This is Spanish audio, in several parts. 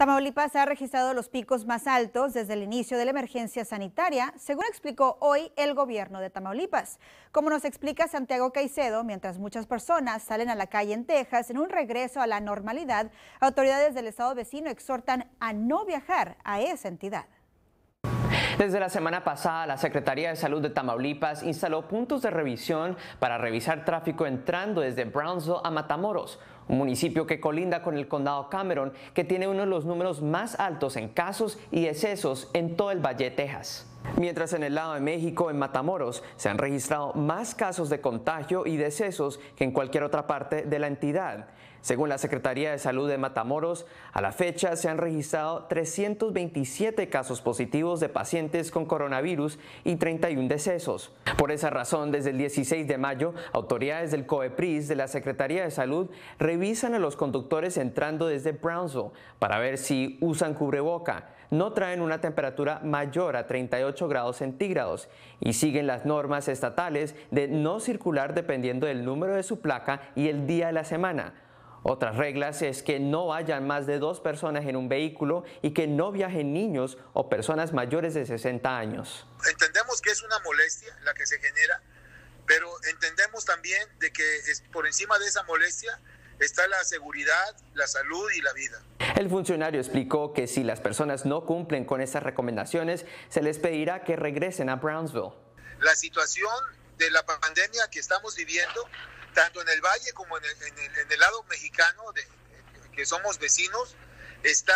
Tamaulipas ha registrado los picos más altos desde el inicio de la emergencia sanitaria, según explicó hoy el gobierno de Tamaulipas. Como nos explica Santiago Caicedo, mientras muchas personas salen a la calle en Texas en un regreso a la normalidad, autoridades del estado vecino exhortan a no viajar a esa entidad. Desde la semana pasada, la Secretaría de Salud de Tamaulipas instaló puntos de revisión para revisar tráfico entrando desde Brownsville a Matamoros, un municipio que colinda con el condado Cameron, que tiene uno de los números más altos en casos y excesos en todo el Valle de Texas. Mientras en el lado de México, en Matamoros, se han registrado más casos de contagio y decesos que en cualquier otra parte de la entidad. Según la Secretaría de Salud de Matamoros, a la fecha se han registrado 327 casos positivos de pacientes con coronavirus y 31 decesos. Por esa razón, desde el 16 de mayo, autoridades del COEPRIS de la Secretaría de Salud revisan a los conductores entrando desde Brownsville para ver si usan cubreboca no traen una temperatura mayor a 38 grados centígrados y siguen las normas estatales de no circular dependiendo del número de su placa y el día de la semana. Otras reglas es que no vayan más de dos personas en un vehículo y que no viajen niños o personas mayores de 60 años. Entendemos que es una molestia la que se genera, pero entendemos también de que por encima de esa molestia está la seguridad, la salud y la vida. El funcionario explicó que si las personas no cumplen con esas recomendaciones, se les pedirá que regresen a Brownsville. La situación de la pandemia que estamos viviendo, tanto en el valle como en el, en el lado mexicano, de, que somos vecinos, está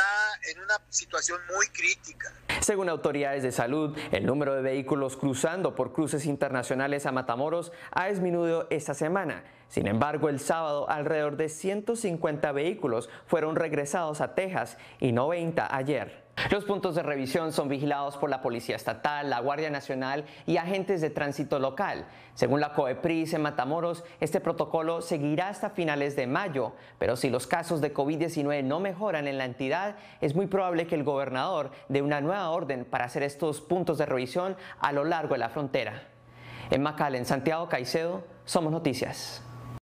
en una situación muy crítica. Según autoridades de salud, el número de vehículos cruzando por cruces internacionales a Matamoros ha disminuido esta semana. Sin embargo, el sábado alrededor de 150 vehículos fueron regresados a Texas y 90 ayer. Los puntos de revisión son vigilados por la Policía Estatal, la Guardia Nacional y agentes de tránsito local. Según la COEPRIS en Matamoros, este protocolo seguirá hasta finales de mayo, pero si los casos de COVID-19 no mejoran en la entidad, es muy probable que el gobernador dé una nueva orden para hacer estos puntos de revisión a lo largo de la frontera. En Macal, en Santiago Caicedo, Somos Noticias.